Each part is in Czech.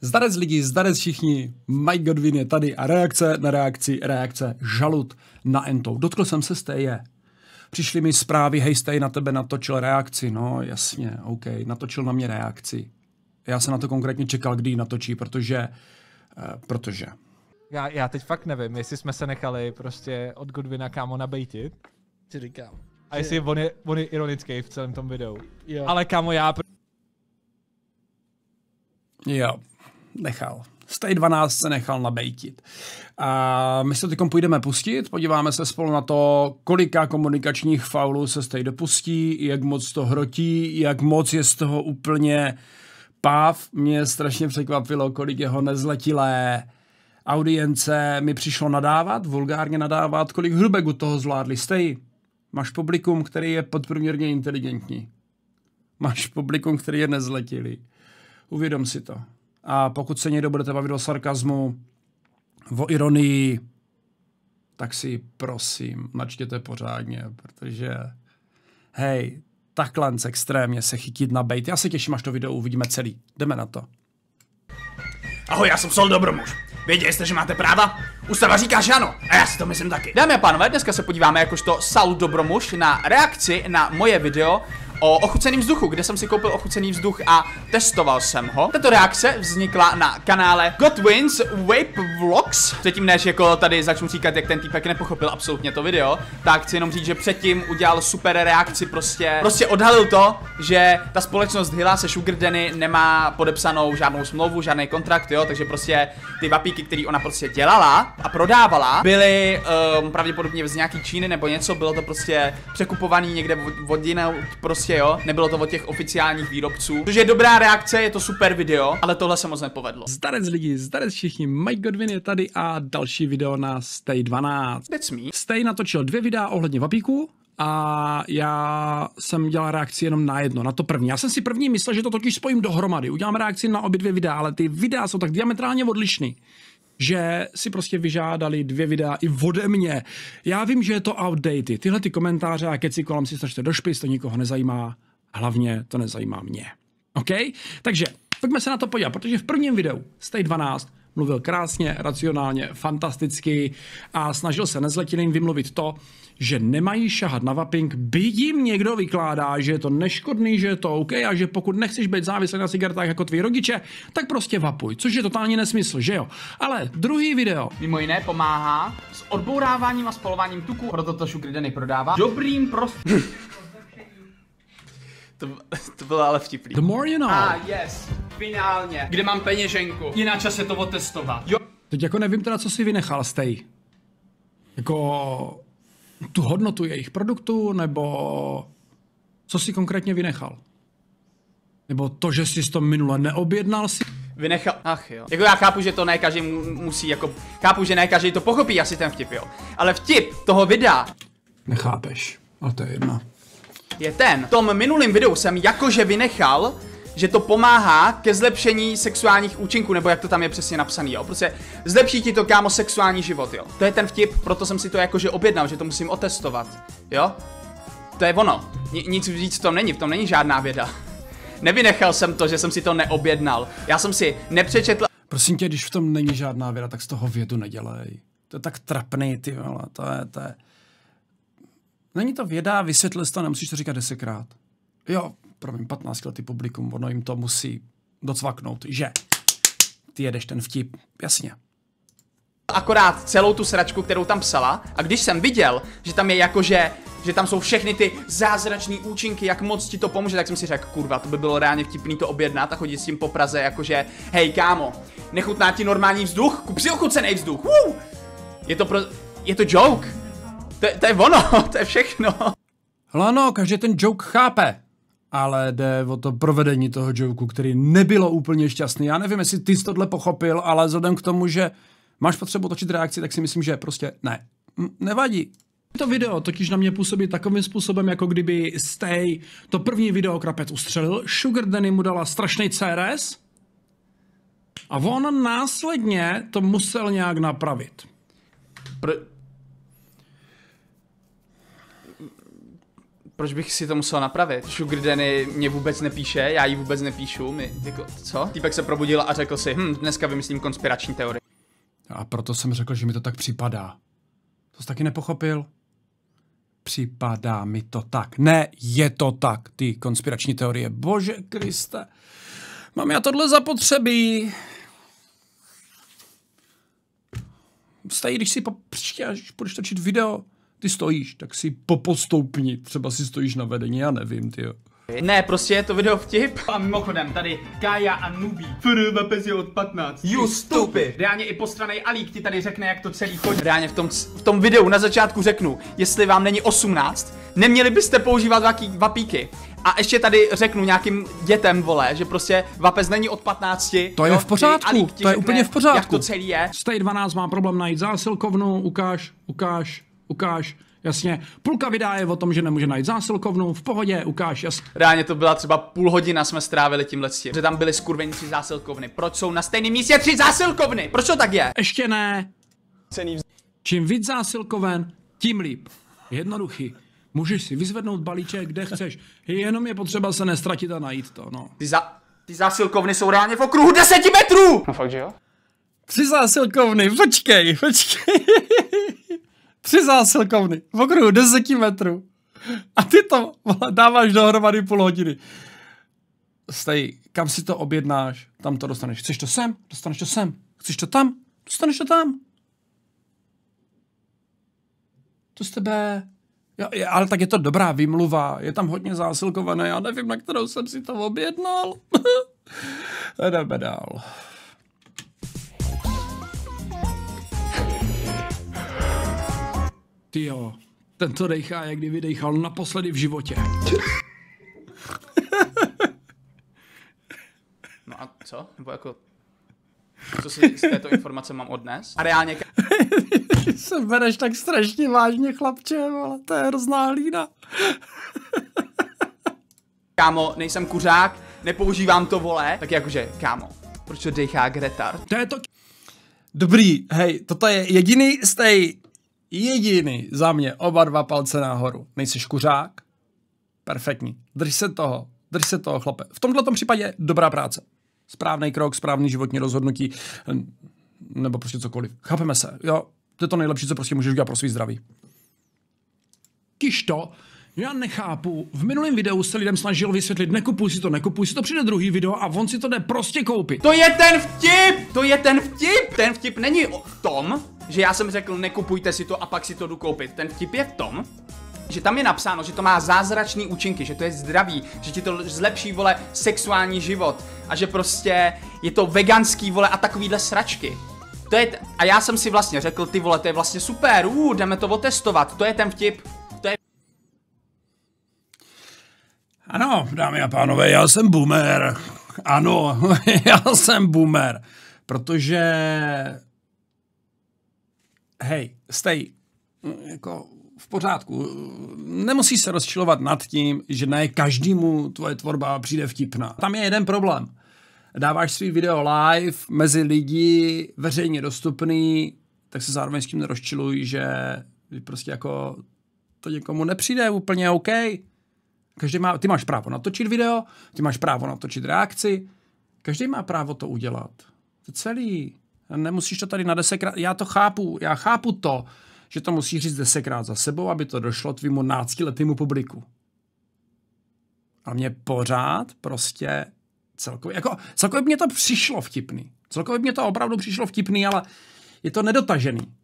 Zdarec lidi, zdarec všichni, Mike Godwin je tady a reakce na reakci, reakce žalud na entou. Dotkl jsem se je. Přišly mi zprávy, hej stej, na tebe natočil reakci. No jasně, OK, natočil na mě reakci. Já jsem na to konkrétně čekal, kdy ji natočí, protože, eh, protože. Já, já teď fakt nevím, jestli jsme se nechali prostě od Godwina kámo nabejtit. Ty říkám. A jestli on je, on je ironický v celém tom videu. Jo. Ale kámo, já... Jo nechal. Z té 12 se nechal nabejtit. A my se teď půjdeme pustit, podíváme se spolu na to, kolika komunikačních faulů se z dopustí, jak moc to hrotí, jak moc je z toho úplně páv. Mě strašně překvapilo, kolik jeho nezletilé audience mi přišlo nadávat, vulgárně nadávat, kolik u toho zvládli. Stej, máš publikum, který je podprůměrně inteligentní. Máš publikum, který je nezletilý. Uvědom si to. A pokud se někdo budete bavit o sarkazmu, o ironii, tak si prosím načtěte pořádně, protože hej, takhle extrémně se chytit na bait. Já se těším, až to video uvidíme celý. Jdeme na to. Ahoj, já jsem Sol Dobromuž. Věděli jste, že máte práva? Ústava říká, že ano, a já si to myslím taky. Dámy a pánové, dneska se podíváme jakožto Saul Dobromuž na reakci na moje video, o ochuceném vzduchu, kde jsem si koupil ochucený vzduch a testoval jsem ho. Tato reakce vznikla na kanále Godwins Wave Vlogs. Předtím než jako tady začnu říkat, jak ten týpek nepochopil absolutně to video, tak chci jenom říct, že předtím udělal super reakci prostě. Prostě odhalil to, že ta společnost Hila se Sugar Danny nemá podepsanou žádnou smlouvu, žádný kontrakt, jo, takže prostě ty vapíky, který ona prostě dělala a prodávala, byly um, pravděpodobně z nějaký Číny nebo něco, bylo to prostě překupovaný někde od, od jiného prostě prostě, jo. Nebylo to od těch oficiálních výrobců. Což je dobrá reakce, je to super video, ale tohle se moc nepovedlo. Zdarec lidi, zdarec všichni, Mike Godwin je tady a další video na Stay 12. That's me. Stay natočil dvě videa ohledně vapíku, a já jsem dělal reakci jenom na jedno, na to první. Já jsem si první myslel, že to totiž spojím dohromady. Udělám reakci na obě dvě videa, ale ty videa jsou tak diametrálně odlišný, že si prostě vyžádali dvě videa i ode mě. Já vím, že je to outdated. Tyhle ty komentáře a keci kolem si strašte do špis, to nikoho nezajímá. Hlavně to nezajímá mě. OK? Takže pojďme se na to podívat, protože v prvním videu z 12 mluvil krásně, racionálně, fantasticky a snažil se nezletilým vymluvit to, že nemají šahat na vaping, by jim někdo vykládá, že je to neškodný, že je to OK a že pokud nechceš být závislý na cigaretách jako tví rodiče, tak prostě vapuj, což je totální nesmysl, že jo? Ale druhý video. Mimo jiné pomáhá s odbouráváním a spalováním tuku, proto to Sugar Daddy prodává. Dobrým prost... To, to bylo ale vtipný. The more you know. ah, yes, finálně. Kde mám peněženku? Je na čase to otestovat. Jo. Teď jako nevím teda, co si vynechal, stej. Jako tu hodnotu jejich produktu, nebo co si konkrétně vynechal? Nebo to, že jsi to minule neobjednal si? Vynechal, ach jo. Jako já chápu, že to ne každý musí, jako, chápu, že ne každý to pochopí asi ten vtip, jo. Ale vtip toho videa. Nechápeš, a to je jedna. Je ten. V tom minulém videu jsem jakože vynechal že to pomáhá ke zlepšení sexuálních účinků, nebo jak to tam je přesně napsaný, jo. Prostě zlepší ti to kámo sexuální život, jo. To je ten vtip, proto jsem si to jakože objednal, že to musím otestovat, jo. To je ono. N- nic víc v tom není, v tom není žádná věda. Nevynechal jsem to, že jsem si to neobjednal. Já jsem si nepřečetl... Prosím tě, když v tom není žádná věda, tak z toho vědu nedělej. To je tak trapný, ty vole, to je, to je... Není to věda, vysvětlil to, nemusíš to říkat desetkrát. Jo, promiň, 15 letý publikum, ono jim to musí docvaknout, že ty jedeš ten vtip, jasně. Akorát celou tu sračku, kterou tam psala a když jsem viděl, že tam je jakože že tam jsou všechny ty zázračné účinky, jak moc ti to pomůže, tak jsem si řekl, kurva, to by bylo reálně vtipný to objednat a chodit s tím po Praze, jakože, hej kámo, nechutná ti normální vzduch, kup si ochucený vzduch, Woo! Je to pro... je to joke. To, to je ono, to je všechno. Hlano, každý ten joke chápe ale jde o to provedení toho joku, který nebylo úplně šťastný. Já nevím, jestli ty jsi tohle pochopil, ale vzhledem k tomu, že máš potřebu točit reakci, tak si myslím, že prostě ne. M- nevadí, to video totiž na mě působí takovým způsobem, jako kdyby Stay to první video krapet ustřelil, Sugar Danny mu dala strašný CRS a on následně to musel nějak napravit. Pr- proč bych si to musel napravit? Sugar Danny mě vůbec nepíše, já ji vůbec nepíšu, my, jako, co? Týpek se probudil a řekl si, hm, dneska vymyslím konspirační teorii. No a proto jsem řekl, že mi to tak připadá. To jsi taky nepochopil? Připadá mi to tak. Ne, je to tak, ty konspirační teorie. Bože Kriste, mám já tohle zapotřebí. Stají, když si po příště, až budeš točit video, ty stojíš, tak si popostoupni, třeba si stojíš na vedení, já nevím, ty ne, prostě je to video vtip. A mimochodem, tady Gaia a Nubi. Fr, vapez je od 15. You stupid. Reálně i postranej Alík ti tady řekne, jak to celý chodí. Reálně v tom, v tom videu na začátku řeknu, jestli vám není 18, neměli byste používat vaký, vapíky. A ještě tady řeknu nějakým dětem, vole, že prostě vapez není od 15. To je jo, v pořádku, to je řekne, úplně v pořádku. Jak to celý je. Stay 12 má problém najít zásilkovnu, ukáž, ukáž ukáž, jasně. Půlka videa je o tom, že nemůže najít zásilkovnu, v pohodě, ukáž, jasně. Reálně to byla třeba půl hodina, jsme strávili tím tím, že tam byly skurvení tři zásilkovny. Proč jsou na stejném místě tři zásilkovny? Proč to tak je? Ještě ne. Cený Čím víc zásilkoven, tím líp. Jednoduchý. Můžeš si vyzvednout balíček, kde chceš. Jenom je potřeba se nestratit a najít to, no. Ty, za, ty zásilkovny jsou reálně v okruhu 10 metrů! No fakt, že jo? Tři zásilkovny, počkej, počkej tři zásilkovny v okruhu 10 metrů a ty to dáváš dohromady půl hodiny. Stej, kam si to objednáš, tam to dostaneš. Chceš to sem, dostaneš to sem. Chceš to tam, dostaneš to tam. To z tebe... Jo, je, ale tak je to dobrá výmluva, je tam hodně zásilkované, já nevím, na kterou jsem si to objednal. Jdeme dál. Ty jo, tento dejchá, jak kdyby dejchal naposledy v životě. No a co? Nebo jako, co si z této informace mám odnes? A reálně... Ty se bereš tak strašně vážně, chlapče, ale to je hrozná hlína. kámo, nejsem kuřák, nepoužívám to vole, tak jakože, kámo, proč to dechá Gretar? To je to... Dobrý, hej, toto je jediný z té jediný za mě oba dva palce nahoru. Nejsi kuřák? Perfektní. Drž se toho. Drž se toho, chlape. V tomto případě dobrá práce. Správný krok, správný životní rozhodnutí, nebo prostě cokoliv. Chápeme se, jo? To je to nejlepší, co prostě můžeš dělat pro svý zdraví. Kišto, to, já nechápu. V minulém videu se lidem snažil vysvětlit, nekupuj si to, nekupuj si to, přijde druhý video a on si to jde prostě koupit. To je ten vtip! To je ten vtip! Ten vtip není o tom, že já jsem řekl, nekupujte si to a pak si to jdu koupit. Ten vtip je v tom, že tam je napsáno, že to má zázračný účinky, že to je zdravý, že ti to zlepší, vole, sexuální život a že prostě je to veganský, vole, a takovýhle sračky. To je, t- a já jsem si vlastně řekl, ty vole, to je vlastně super, uu, jdeme to otestovat, to je ten vtip, to je... Ano, dámy a pánové, já jsem boomer. Ano, já jsem boomer, protože hej, stej, mm, jako v pořádku. Nemusíš se rozčilovat nad tím, že ne každému tvoje tvorba přijde vtipná. Tam je jeden problém. Dáváš svý video live mezi lidi, veřejně dostupný, tak se zároveň s tím nerozčiluj, že prostě jako to někomu nepřijde úplně OK. Každý má, ty máš právo natočit video, ty máš právo natočit reakci, každý má právo to udělat. To celý. Nemusíš to tady na desekrát, já to chápu, já chápu to, že to musíš říct desekrát za sebou, aby to došlo tvýmu náctiletýmu publiku. A mě pořád prostě celkově, jako celkově mě to přišlo vtipný. Celkově mě to opravdu přišlo vtipný, ale je to nedotažený.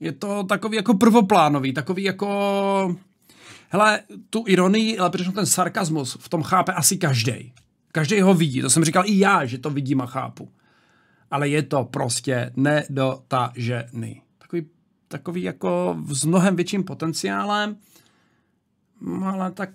Je to takový jako prvoplánový, takový jako... Hele, tu ironii, ale protože ten sarkazmus v tom chápe asi každý. Každý ho vidí, to jsem říkal i já, že to vidím a chápu ale je to prostě nedotažený. Takový, takový jako s mnohem větším potenciálem, no, ale tak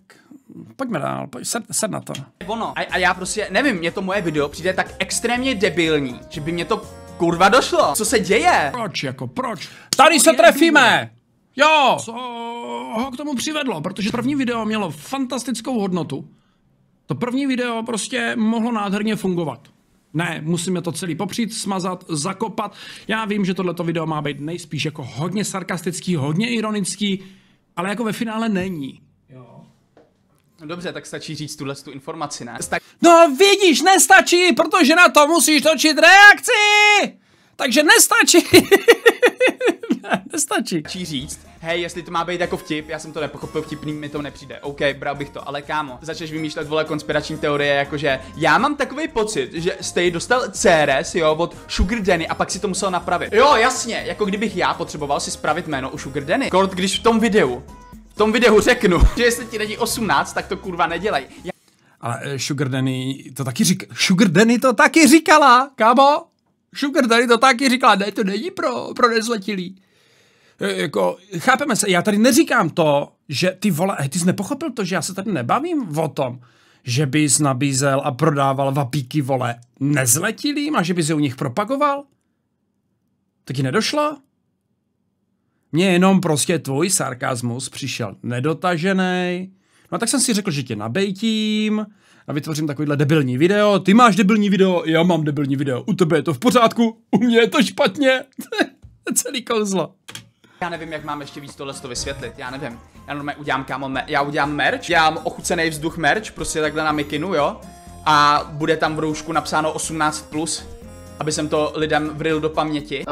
pojďme dál, pojď, sed, sed na to. Ono, a, a já prostě nevím, mě to moje video přijde tak extrémně debilní, že by mě to kurva došlo. Co se děje? Proč jako, proč? Tady se trefíme! Jo! Co ho k tomu přivedlo, protože první video mělo fantastickou hodnotu. To první video prostě mohlo nádherně fungovat. Ne, musíme to celý popřít, smazat, zakopat. Já vím, že tohleto video má být nejspíš jako hodně sarkastický, hodně ironický, ale jako ve finále není. Jo. No dobře, tak stačí říct tuhle tu informaci, ne? Sta- no vidíš, nestačí, protože na to musíš točit reakci! Takže nestačí! Nestačí. Čí říct, hej, jestli to má být jako vtip, já jsem to nepochopil, vtipný mi to nepřijde. OK, bral bych to, ale kámo, začneš vymýšlet vole konspirační teorie, jakože já mám takový pocit, že jste dostal CRS, jo, od Sugar Danny a pak si to musel napravit. Jo, jasně, jako kdybych já potřeboval si spravit jméno u Sugar Danny. Kort, když v tom videu, v tom videu řeknu, že jestli ti není 18, tak to kurva nedělej. Já... Ale eh, Sugar Danny to taky řík... Sugar Danny to taky říkala, kámo! Sugar Daddy to taky říkala, ne, to není pro, pro nezletilý. E, jako, chápeme se, já tady neříkám to, že ty vole, ty jsi nepochopil to, že já se tady nebavím o tom, že bys nabízel a prodával vapíky vole nezletilým a že bys je u nich propagoval? To ti nedošlo? Mně jenom prostě tvůj sarkazmus přišel nedotažený. No a tak jsem si řekl, že tě nabejtím a vytvořím takovýhle debilní video. Ty máš debilní video, já mám debilní video. U tebe je to v pořádku, u mě je to špatně. Celý kouzlo. Já nevím, jak mám ještě víc tohle to vysvětlit, já nevím. Já normálně udělám, kámo, já udělám merch, mám ochucený vzduch merch, prostě takhle na mikinu, jo. A bude tam v roušku napsáno 18+, plus, aby jsem to lidem vril do paměti.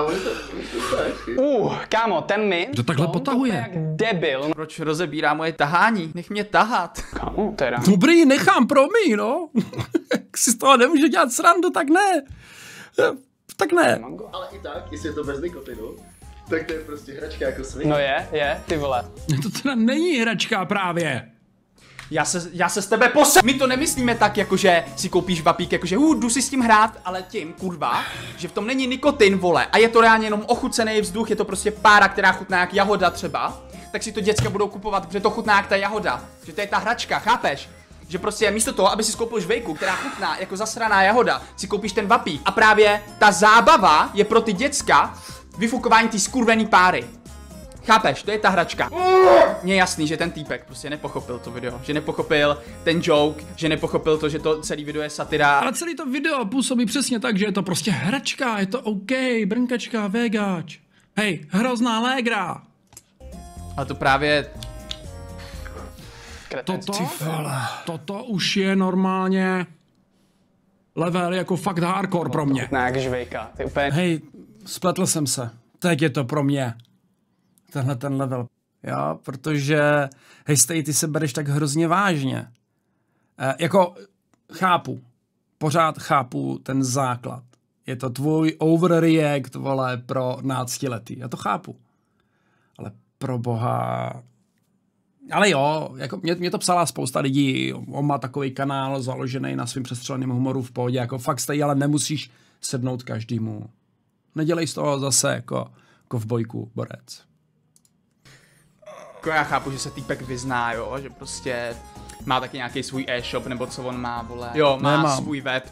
Uh, kámo, ten mi... To takhle potahuje. debil. Proč rozebírá moje tahání? Nech mě tahat. Kámo, teda. Dobrý, nechám, promiň, no. si z toho nemůžu dělat srandu, tak ne. Eh, tak ne. Ale i tak, jestli je to bez nikotinu, no. Tak to je prostě hračka jako svý. No je, je, ty vole. To teda není hračka právě. Já se, já se s tebe pose... My to nemyslíme tak, jakože si koupíš vapík, jakože hů, jdu si s tím hrát, ale tím, kurva, že v tom není nikotin, vole, a je to reálně jenom ochucený vzduch, je to prostě pára, která chutná jak jahoda třeba, tak si to děcka budou kupovat, protože to chutná jak ta jahoda, že to je ta hračka, chápeš? Že prostě místo toho, aby si skoupil žvejku, která chutná jako zasraná jahoda, si koupíš ten vapík. A právě ta zábava je pro ty děcka vyfukování ty skurvený páry. Chápeš, to je ta hračka. Mně je jasný, že ten týpek prostě nepochopil to video, že nepochopil ten joke, že nepochopil to, že to celý video je satira. Ale celý to video působí přesně tak, že je to prostě hračka, je to OK, brnkačka, vegač. Hej, hrozná légra. A to právě Toto, toto už je normálně level jako fakt hardcore pro mě. Ne, jak žvejka, ty úplně... Hej, spletl jsem se. Teď je to pro mě. Tenhle ten level. Jo, protože hej, stej, ty se bereš tak hrozně vážně. E, jako chápu, pořád chápu ten základ. Je to tvůj overreact, vole, pro náctiletý. Já to chápu. Ale pro boha, ale jo, jako mě, mě to psala spousta lidí, on má takový kanál založený na svým přestřeleném humoru v pohodě, jako fakt stejně, ale nemusíš sednout každému. Nedělej z toho zase jako bojku, borec. Jako já chápu, že se týpek vyzná, jo, že prostě má taky nějaký svůj e-shop, nebo co on má, vole. Jo, má Nemám. svůj web.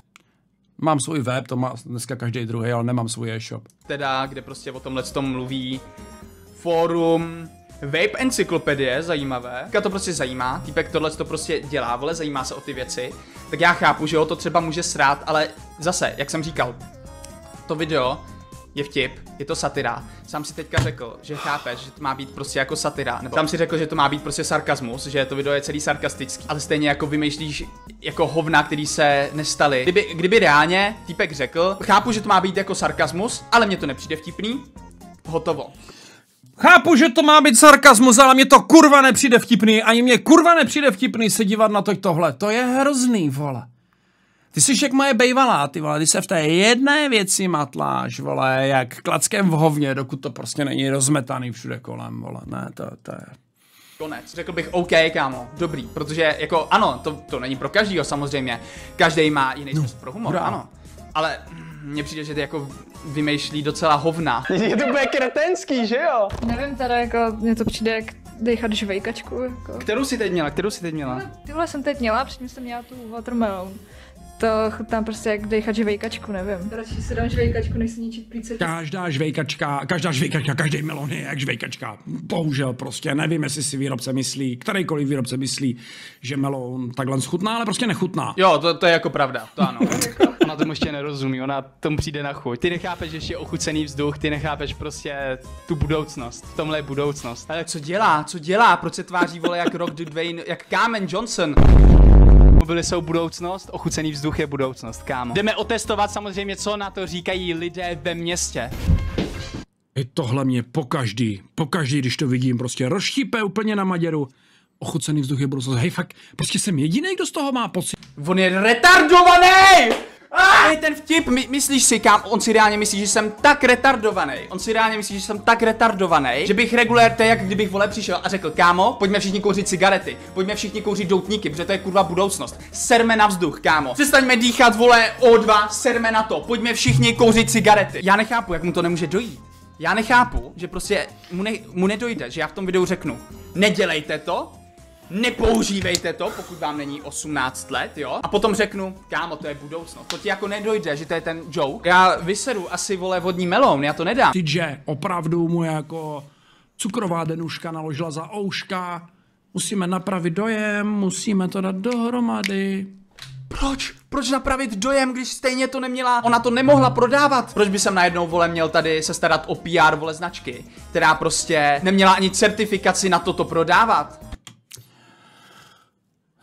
Mám svůj web, to má dneska každý druhý, ale nemám svůj e-shop. Teda, kde prostě o tomhle tom mluví, fórum, Vape encyklopedie, zajímavé. Týka to prostě zajímá, týpek tohle to prostě dělá, vole, zajímá se o ty věci. Tak já chápu, že ho to třeba může srát, ale zase, jak jsem říkal, to video je vtip, je to satira. Sám si teďka řekl, že chápeš, že to má být prostě jako satira. Nebo sám si řekl, že to má být prostě sarkazmus, že to video je celý sarkastický, ale stejně jako vymýšlíš jako hovna, který se nestali. Kdyby, kdyby reálně týpek řekl, chápu, že to má být jako sarkazmus, ale mně to nepřijde vtipný, hotovo. Chápu, že to má být sarkazmus, ale mě to kurva nepřijde vtipný. Ani mě kurva nepřijde vtipný se dívat na to tohle. To je hrozný, vole. Ty jsi jak moje bejvalá, ty vole, ty se v té jedné věci matláš, vole, jak klackem v hovně, dokud to prostě není rozmetaný všude kolem, vole, ne, to, to je... Konec. Řekl bych OK, kámo, dobrý, protože jako ano, to, to není pro každýho samozřejmě, každý má jiný no, pro humor, ano ale mně přijde, že ty jako vymýšlí docela hovna. Je to bude kretenský, že jo? Nevím, teda jako mně to přijde jak dejchat žvejkačku. Jako. Kterou si teď měla, kterou si teď měla? Tyhle, tyhle jsem teď měla, předtím jsem měla tu watermelon to tam prostě jak dejchat žvejkačku, nevím. Radši si dám žvejkačku, než si ničit plíce. Každá žvejkačka, každá žvejkačka, každý melon je jak žvejkačka. Bohužel prostě nevím, jestli si výrobce myslí, kterýkoliv výrobce myslí, že melon takhle schutná, ale prostě nechutná. Jo, to, to je jako pravda, to ano. ona tomu ještě nerozumí, ona tomu přijde na chuť. Ty nechápeš že je ochucený vzduch, ty nechápeš prostě tu budoucnost, v tomhle je budoucnost. Ale co dělá, co dělá, proč se tváří vole jak Rock Dwayne, jak Kámen Johnson? Automobily jsou budoucnost, ochucený vzduch je budoucnost, kámo. Jdeme otestovat samozřejmě, co na to říkají lidé ve městě. I tohle mě pokaždý, pokaždý, když to vidím, prostě rozštípe úplně na Maděru. Ochucený vzduch je budoucnost. Hej, fakt, prostě jsem jediný, kdo z toho má pocit. On je retardovaný! Ah! ten vtip, My, myslíš si, kam? On si reálně myslí, že jsem tak retardovaný. On si reálně myslí, že jsem tak retardovaný, že bych regulérte, jak kdybych vole přišel a řekl, kámo, pojďme všichni kouřit cigarety, pojďme všichni kouřit doutníky, protože to je kurva budoucnost. Serme na vzduch, kámo. Přestaňme dýchat vole O2, serme na to, pojďme všichni kouřit cigarety. Já nechápu, jak mu to nemůže dojít. Já nechápu, že prostě mu, ne, mu nedojde, že já v tom videu řeknu, nedělejte to, nepoužívejte to, pokud vám není 18 let, jo? A potom řeknu, kámo, to je budoucnost. To ti jako nedojde, že to je ten joke. Já vyseru asi, vole, vodní meloun, já to nedám. Ty, že opravdu mu jako cukrová denuška naložila za ouška, musíme napravit dojem, musíme to dát dohromady. Proč? Proč napravit dojem, když stejně to neměla? Ona to nemohla prodávat. Proč by jsem najednou vole měl tady se starat o PR vole značky, která prostě neměla ani certifikaci na toto prodávat?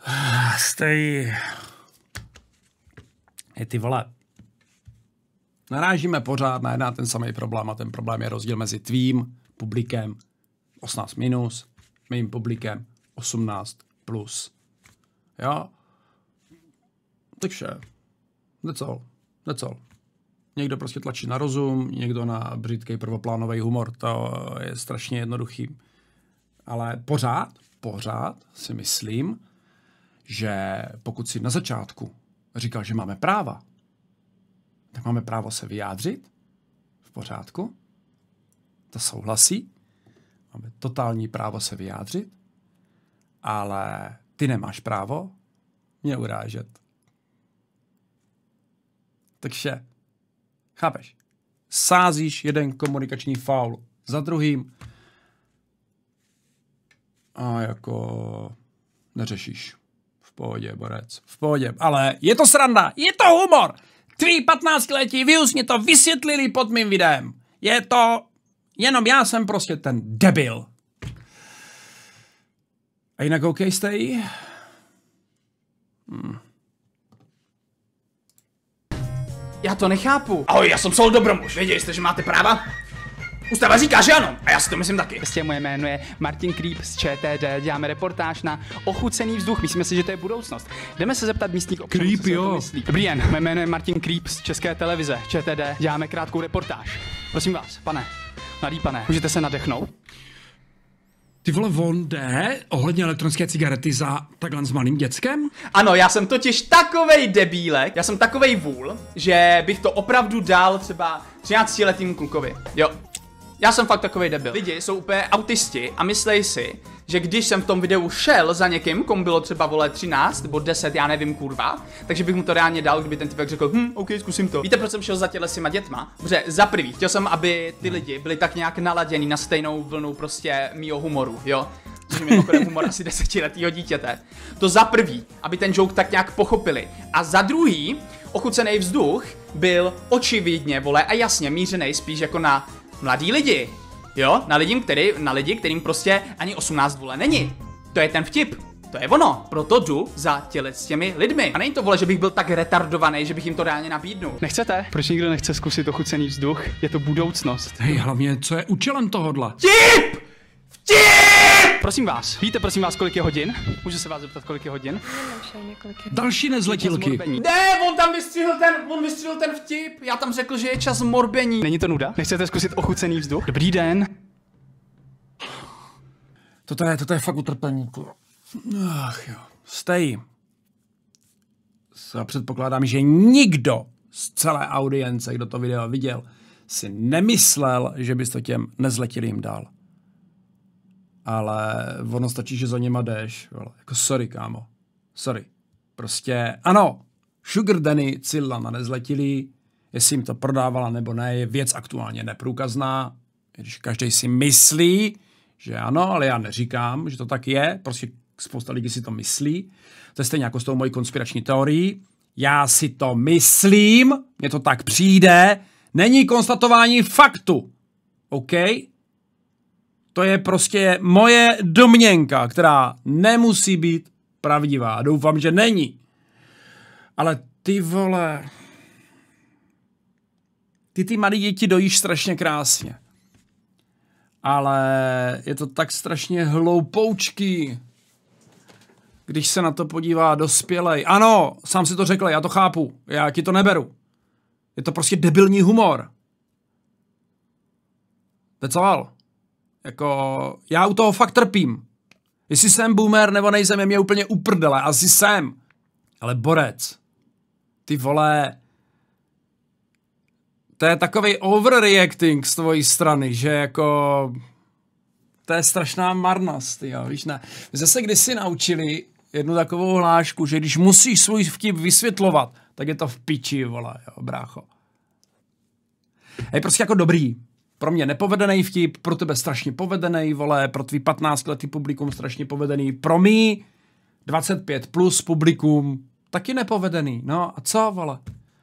Ah, stej. Je ty vole. Narážíme pořád na jedná ten samý problém a ten problém je rozdíl mezi tvým publikem 18 minus, mým publikem 18 plus. Jo? Takže, neco, neco. Někdo prostě tlačí na rozum, někdo na břitkej prvoplánový humor, to je strašně jednoduchý. Ale pořád, pořád si myslím, že pokud si na začátku říkal, že máme práva, tak máme právo se vyjádřit, v pořádku, to souhlasí, máme totální právo se vyjádřit, ale ty nemáš právo mě urážet. Takže, chápeš, sázíš jeden komunikační faul za druhým a jako neřešíš pohodě, borec, v pohodě. Ale je to sranda, je to humor. Tví 15-letí mě to vysvětlili pod mým videem. Je to... Jenom já jsem prostě ten debil. A jinak OK jste jí? Hmm. Já to nechápu. Ahoj, já jsem Sol Dobromuž. Věděli jste, že máte práva? tebe říká, že ano. A já si to myslím taky. Prostě moje jméno je Martin Krýp z ČTD. Děláme reportáž na ochucený vzduch. Myslíme si, že to je budoucnost. Jdeme se zeptat místních občanů, Krýp, jo. myslí. Dobrý den, moje jméno je Martin Krýp z České televize ČTD. Děláme krátkou reportáž. Prosím vás, pane, mladý pane, můžete se nadechnout? Ty vole, on jde ohledně elektronické cigarety za takhle s malým dětskem? Ano, já jsem totiž takovej debílek, já jsem takovej vůl, že bych to opravdu dal třeba 13 letým klukovi. Jo, já jsem fakt takový debil. Lidi jsou úplně autisti a myslej si, že když jsem v tom videu šel za někým, komu bylo třeba vole 13 nebo 10, já nevím kurva, takže bych mu to reálně dal, kdyby ten typek řekl, hm, OK, zkusím to. Víte, proč jsem šel za těle těma dětma? Dobře, za prvý, chtěl jsem, aby ty lidi byli tak nějak naladěni na stejnou vlnu prostě mýho humoru, jo? což je mimochodem humor asi desetiletého dítěte. To za prvý, aby ten joke tak nějak pochopili. A za druhý, ochucený vzduch byl očividně, vole, a jasně mířený spíš jako na mladí lidi. Jo, na, lidi, který, na lidi, kterým prostě ani 18 vole není. To je ten vtip. To je ono, proto jdu za těle s těmi lidmi. A není to vole, že bych byl tak retardovaný, že bych jim to reálně nabídnul. Nechcete? Proč nikdo nechce zkusit ochucený vzduch? Je to budoucnost. Hej, hlavně, co je účelem tohohle? Vtip! Vtip! Prosím vás, víte prosím vás, kolik je hodin? Můžu se vás zeptat, kolik je hodin? Další nezletilky. Ne, on tam vystřihl ten, on vystřihl ten vtip. Já tam řekl, že je čas morbení. Není to nuda? Nechcete zkusit ochucený vzduch? Dobrý den. Toto je, toto je fakt utrpení. Ach jo. Stej. Já předpokládám, že nikdo z celé audience, kdo to video viděl, si nemyslel, že bys to těm nezletilým dal ale ono stačí, že za něma jdeš. Vole. Jako sorry, kámo. Sorry. Prostě ano, Sugar Danny Cilla na nezletilý, jestli jim to prodávala nebo ne, je věc aktuálně neprůkazná, když každý si myslí, že ano, ale já neříkám, že to tak je, prostě spousta lidí si to myslí. To je stejně jako s tou mojí konspirační teorií. Já si to myslím, mně to tak přijde, není konstatování faktu. OK? To je prostě moje domněnka, která nemusí být pravdivá. Doufám, že není. Ale ty vole, ty ty malé děti dojíš strašně krásně. Ale je to tak strašně hloupoučký, když se na to podívá dospělej. Ano, sám si to řekl, já to chápu, já ti to neberu. Je to prostě debilní humor. That's all. Jako, já u toho fakt trpím. Jestli jsem boomer nebo nejsem, je mě úplně uprdele, asi jsem. Ale borec, ty vole, to je takový overreacting z tvojí strany, že jako, to je strašná marnost, jo, víš ne. My jsme se kdysi naučili jednu takovou hlášku, že když musíš svůj vtip vysvětlovat, tak je to v piči, vole, jo, brácho. Je prostě jako dobrý, pro mě nepovedený vtip, pro tebe strašně povedený, vole, pro tvý 15 letý publikum strašně povedený, pro mý 25 plus publikum taky nepovedený. No a co, vole?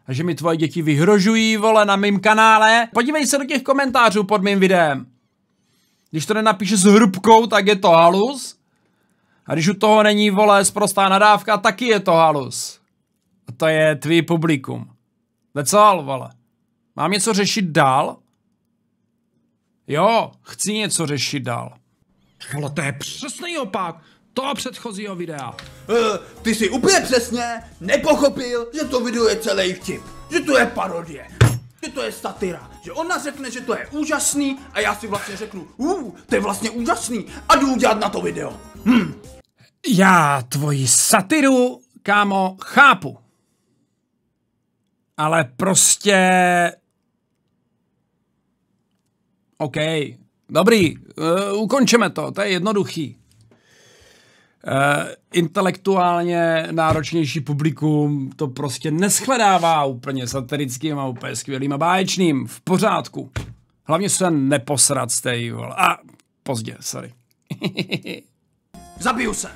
A že mi tvoje děti vyhrožují, vole, na mém kanále? Podívej se do těch komentářů pod mým videem. Když to nenapíše s hrubkou, tak je to halus. A když u toho není, vole, sprostá nadávka, taky je to halus. A to je tvý publikum. That's vole. Mám něco řešit dál? Jo, chci něco řešit dál. Ale to je přesný opak toho předchozího videa. Uh, ty si úplně přesně nepochopil, že to video je celý vtip. Že to je parodie. Že to je satira. Že ona řekne, že to je úžasný a já si vlastně řeknu, uh, to je vlastně úžasný a jdu udělat na to video. Hm. Já tvoji satiru, kámo, chápu. Ale prostě OK, dobrý, uh, ukončeme to, to je jednoduchý. Uh, intelektuálně náročnější publikum to prostě neschledává úplně satirickým a úplně skvělým a báječným. V pořádku. Hlavně se neposrat té A pozdě, sorry. Zabiju se.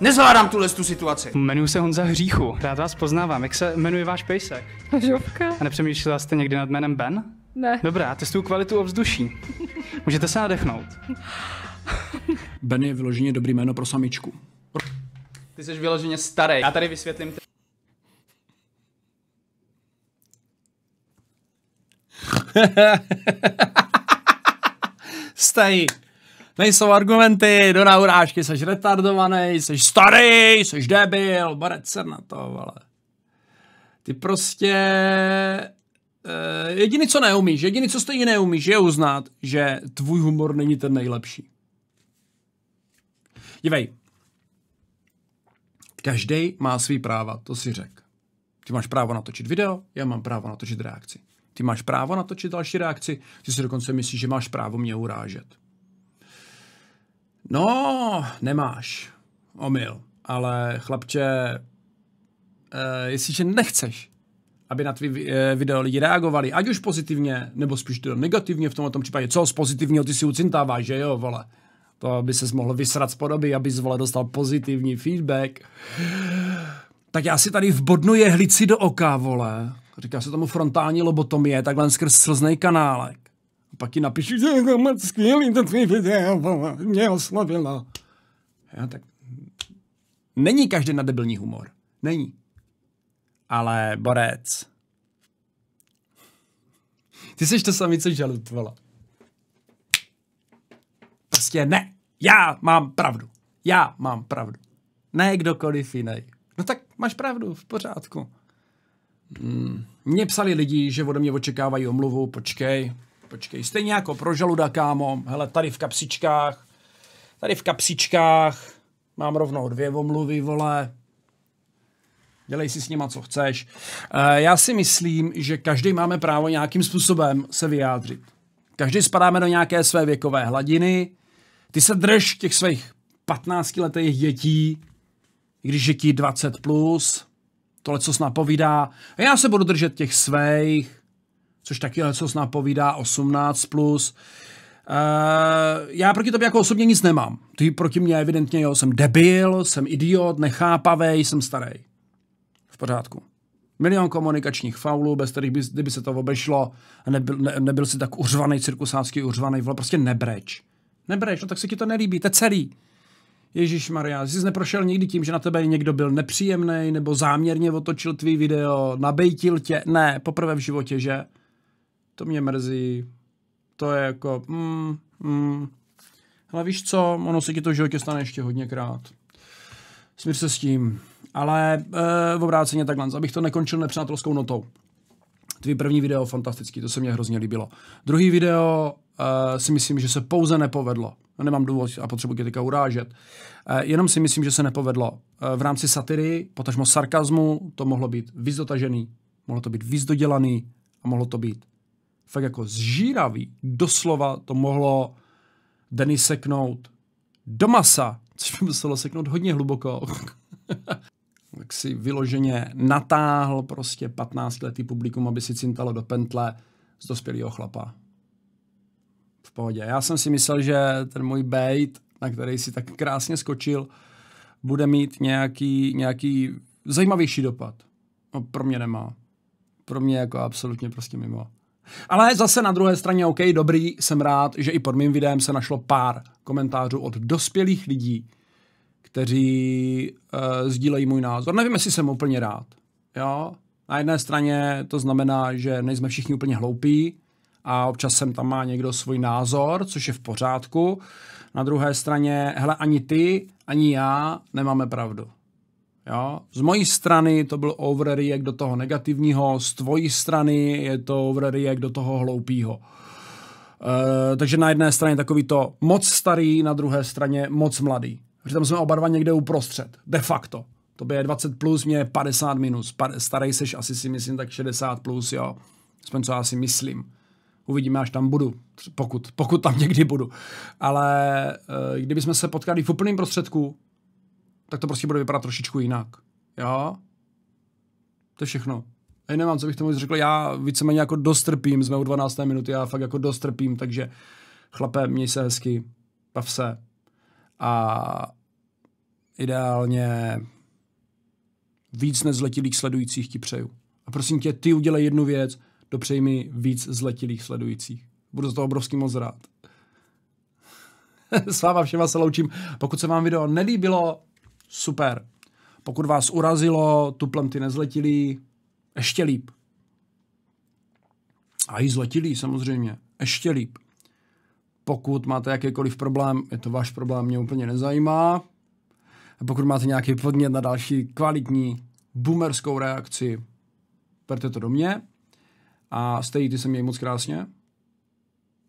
Nezvládám tuhle tu situaci. Jmenuji se Honza Hříchu. Rád vás poznávám. Jak se jmenuje váš pejsek? Žovka. A nepřemýšlela jste někdy nad jménem Ben? Ne. Dobrá, testuju kvalitu ovzduší. Můžete se nadechnout. Ben je vyloženě dobrý jméno pro samičku. Ty jsi vyloženě starý. Já tady vysvětlím... T- Stej. Nejsou argumenty, do na urážky, seš retardovaný, seš starý, seš debil, barec se na to, ale. Ty prostě Eh, jediný, co neumíš, jediný, co stejně neumíš, je uznat, že tvůj humor není ten nejlepší. Dívej, každý má svý práva, to si řek. Ty máš právo natočit video, já mám právo natočit reakci. Ty máš právo natočit další reakci, ty si dokonce myslíš, že máš právo mě urážet. No, nemáš. Omyl. Ale chlapče, uh, jestliže nechceš, aby na tvý eh, video lidi reagovali, ať už pozitivně, nebo spíš to negativně v tomto případě. Co z pozitivního ty si ucintáváš, že jo, vole? To by se mohl vysrat z podoby, aby zvole dostal pozitivní feedback. Tak já si tady vbodnu jehlici do oka, vole. Říká se tomu frontální lobotomie, takhle skrz slznej kanálek. A pak ti napíšu, že je to moc skvělý, to tvý video, vole, mě oslovilo. Já tak... Není každý na debilní humor. Není ale borec. Ty jsi to samý, co žalud, vole. Prostě ne. Já mám pravdu. Já mám pravdu. Ne kdokoliv jiný. No tak máš pravdu, v pořádku. Mm. psali lidi, že ode mě očekávají omluvu, počkej, počkej. Stejně jako pro žaluda, kámo. Hele, tady v kapsičkách, tady v kapsičkách mám rovnou dvě omluvy, vole dělej si s nima, co chceš. Eh, já si myslím, že každý máme právo nějakým způsobem se vyjádřit. Každý spadáme do nějaké své věkové hladiny. Ty se drž těch svých 15-letých dětí, když je ti 20+, plus, tohle, co se napovídá. A já se budu držet těch svých, což taky co se napovídá 18+. Plus. Uh, já proti tobě jako osobně nic nemám. Ty proti mně evidentně, jo, jsem debil, jsem idiot, nechápavý, jsem starý pořádku. Milion komunikačních faulů, bez kterých by, kdyby se to obešlo, nebyl, ne, nebyl si tak uřvaný, cirkusácký uřvaný, vole, prostě nebreč. Nebreč, no tak se ti to nelíbí, to je celý. Ježíš Maria, jsi neprošel nikdy tím, že na tebe někdo byl nepříjemný nebo záměrně otočil tvý video, nabejtil tě. Ne, poprvé v životě, že? To mě mrzí. To je jako, mm, mm. Ale víš co, ono se ti to v životě stane ještě hodněkrát. Smír se s tím. Ale e, eh, v obráceně takhle, abych to nekončil nepřátelskou notou. Tvý první video fantastický, to se mě hrozně líbilo. Druhý video e, si myslím, že se pouze nepovedlo. No, nemám důvod a potřebuji tě teďka urážet. E, jenom si myslím, že se nepovedlo. E, v rámci satiry, potažmo sarkazmu, to mohlo být vyzdotažený, mohlo to být vyzdodělaný a mohlo to být fakt jako zžíravý. Doslova to mohlo Denny seknout do masa, což by muselo seknout hodně hluboko. tak si vyloženě natáhl prostě 15-letý publikum, aby si cintalo do pentle z dospělého chlapa. V pohodě. Já jsem si myslel, že ten můj bait, na který si tak krásně skočil, bude mít nějaký, nějaký zajímavější dopad. No, pro mě nemá. Pro mě jako absolutně prostě mimo. Ale zase na druhé straně, OK, dobrý, jsem rád, že i pod mým videem se našlo pár komentářů od dospělých lidí, kteří uh, sdílejí můj názor. Nevím, jestli jsem úplně rád. Jo? Na jedné straně to znamená, že nejsme všichni úplně hloupí a občas sem tam má někdo svůj názor, což je v pořádku. Na druhé straně, hele, ani ty, ani já nemáme pravdu. Jo? Z mojí strany to byl overreact do toho negativního, z tvojí strany je to overreact do toho hloupího. Uh, eh, takže na jedné straně takový to moc starý, na druhé straně moc mladý. Protože tam jsme oba dva někde uprostřed. De facto. To je 20 plus, mě je 50 minus. Starej seš asi si myslím tak 60 plus, jo. Aspoň co já si myslím. Uvidíme, až tam budu, pokud, pokud tam někdy budu. Ale eh, kdybychom se potkali v úplném prostředku, tak to prostě bude vypadat trošičku jinak. Jo? To je všechno. Já nemám, co bych tomu řekl. Já víceméně jako dostrpím, jsme u 12. minuty, já fakt jako dostrpím, takže chlape, měj se hezky, pav se a ideálně víc nezletilých sledujících ti přeju. A prosím tě, ty udělej jednu věc, dopřej mi víc zletilých sledujících. Budu za to obrovský moc rád. S váma všema se loučím. Pokud se vám video nelíbilo, super. Pokud vás urazilo, tuplem ty nezletilí, ještě líp. A i zletilí samozřejmě, ještě líp. Pokud máte jakýkoliv problém, je to váš problém, mě úplně nezajímá. A pokud máte nějaký podnět na další kvalitní boomerskou reakci, berte to do mě. A stejně ty se měj moc krásně.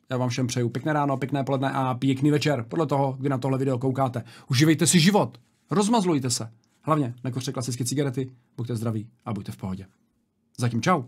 Já vám všem přeju pěkné ráno, pěkné poledne a pěkný večer, podle toho, kdy na tohle video koukáte. Uživejte si život, rozmazlujte se. Hlavně nekořte klasické cigarety, buďte zdraví a buďte v pohodě. Zatím čau.